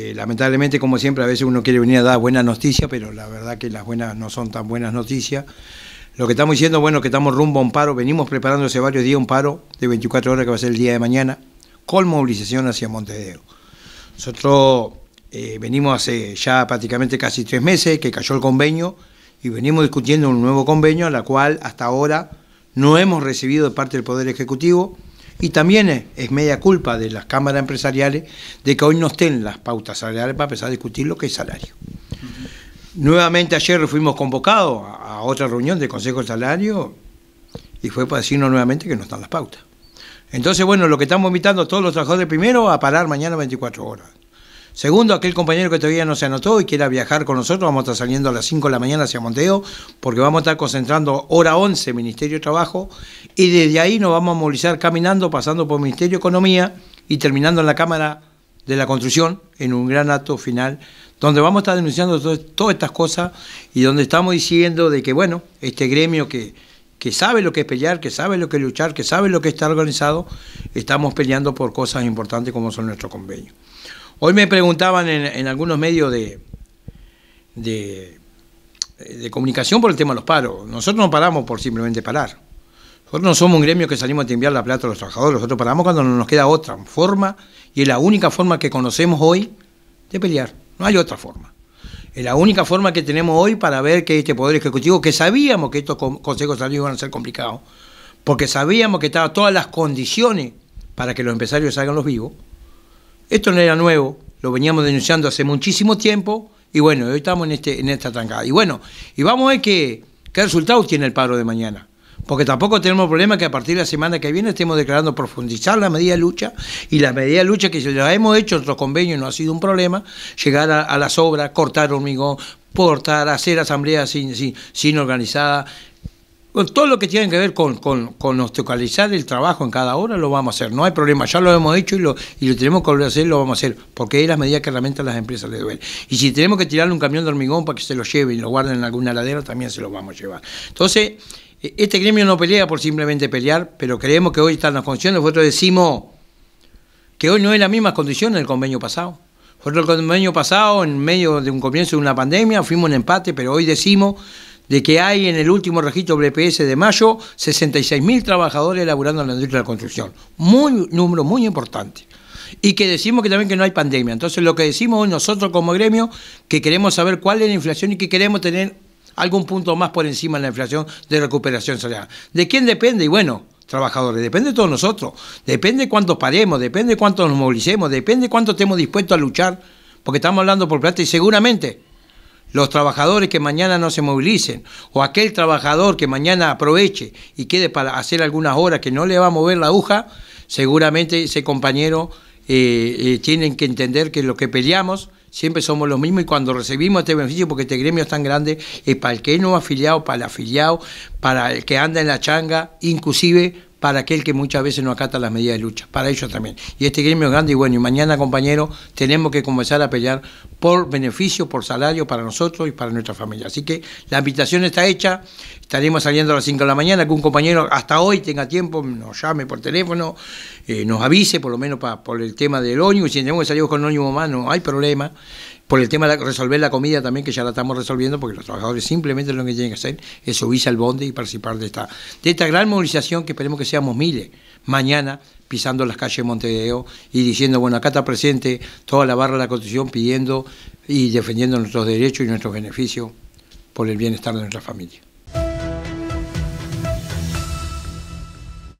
Eh, lamentablemente, como siempre, a veces uno quiere venir a dar buenas noticias, pero la verdad que las buenas no son tan buenas noticias. Lo que estamos diciendo, bueno, que estamos rumbo a un paro, venimos preparándose varios días un paro de 24 horas que va a ser el día de mañana, con movilización hacia Montevideo. Nosotros eh, venimos hace ya prácticamente casi tres meses que cayó el convenio y venimos discutiendo un nuevo convenio, a la cual hasta ahora no hemos recibido de parte del Poder Ejecutivo y también es media culpa de las cámaras empresariales de que hoy no estén las pautas salariales para empezar a discutir lo que es salario. Nuevamente ayer fuimos convocados a otra reunión del Consejo de Salario y fue para decirnos nuevamente que no están las pautas. Entonces, bueno, lo que estamos invitando a todos los trabajadores primero a parar mañana 24 horas. Segundo, aquel compañero que todavía no se anotó y quiera viajar con nosotros, vamos a estar saliendo a las 5 de la mañana hacia Monteo, porque vamos a estar concentrando hora 11 Ministerio de Trabajo y desde ahí nos vamos a movilizar caminando, pasando por Ministerio de Economía y terminando en la Cámara de la Construcción en un gran acto final donde vamos a estar denunciando todas estas cosas y donde estamos diciendo de que, bueno, este gremio que, que sabe lo que es pelear, que sabe lo que es luchar, que sabe lo que está organizado, estamos peleando por cosas importantes como son nuestros convenios. Hoy me preguntaban en, algunos medios de, de, comunicación por el tema de los paros. Nosotros no paramos por simplemente parar. Nosotros no somos un gremio que salimos a enviar la plata a los trabajadores. Nosotros paramos cuando nos queda otra forma y es la única forma que conocemos hoy de pelear. No hay otra forma. Es la única forma que tenemos hoy para ver que este Poder Ejecutivo, que sabíamos que estos consejos salidos iban a ser complicados, porque sabíamos que estaban todas las condiciones para que los empresarios salgan los vivos, esto no era nuevo, lo veníamos denunciando hace muchísimo tiempo y bueno, hoy estamos en, este, en esta trancada. Y bueno, y vamos a ver qué, qué resultados tiene el paro de mañana. Porque tampoco tenemos problema que a partir de la semana que viene estemos declarando profundizar la medida de lucha y la medida de lucha que ya hemos hecho en otros convenios no ha sido un problema, llegar a, las obras, cortar hormigón, portar, hacer asambleas sin, sin, sin organizada, todo lo que tiene que ver con, con, con osteocalizar el trabajo en cada hora lo vamos a hacer, no hay problema, ya lo hemos hecho y lo, y lo tenemos que volver a hacer, lo vamos a hacer, porque es la medida que realmente a las empresas les duele. Y si tenemos que tirarle un camión de hormigón para que se lo lleve y lo guarden en alguna ladera, también se lo vamos a llevar. Entonces, e-, este gremio no pelea por simplemente pelear, pero creemos que hoy están las condiciones, nosotros decimos que hoy no es las mismas condiciones del convenio pasado. Nosotros el convenio pasado, en medio de un comienzo de una pandemia, fuimos un empate, pero hoy decimos de que hay en el último registro BPS de mayo 66.000 trabajadores elaborando en la industria de la construcción. Muy, número muy importante. Y que decimos que también que no hay pandemia. Entonces lo que decimos nosotros como gremio, que queremos saber cuál es la inflación y que queremos tener algún punto más por encima de la inflación de recuperación salarial. ¿De quién depende? Y bueno, trabajadores, depende de todos nosotros, depende cuánto paremos, depende cuánto nos movilicemos, depende cuánto estemos dispuestos a luchar, porque estamos hablando por plata y seguramente los trabajadores que mañana no se movilicen, o aquel trabajador que mañana aproveche y quede para hacer algunas horas que no le va a mover la aguja, seguramente ese compañero tiene eh, eh, tienen que entender que lo que peleamos siempre somos los mismos y cuando recibimos este beneficio, porque este gremio es tan grande, es para el que no afiliado, para el afiliado, para el que anda en la changa, inclusive para aquel que muchas veces no acata las medidas de lucha, para ellos también. Y este gremio es grande y bueno, y mañana, compañeros, tenemos que comenzar a pelear por beneficio, por salario para nosotros y para nuestra familia. Así que la invitación está hecha, estaremos saliendo a las 5 de la mañana, que un compañero hasta hoy tenga tiempo, nos llame por teléfono, eh, nos avise, por lo menos por el tema del y si tenemos que salir con el oño más, no hay problema por el tema de resolver la comida también, que ya la estamos resolviendo, porque los trabajadores simplemente lo que tienen que hacer es subirse al bonde y participar de esta, de esta gran movilización que esperemos que seamos miles mañana pisando las calles de Montevideo y diciendo, bueno, acá está presente toda la barra de la Constitución pidiendo y defendiendo nuestros derechos y nuestros beneficios por el bienestar de nuestra familia.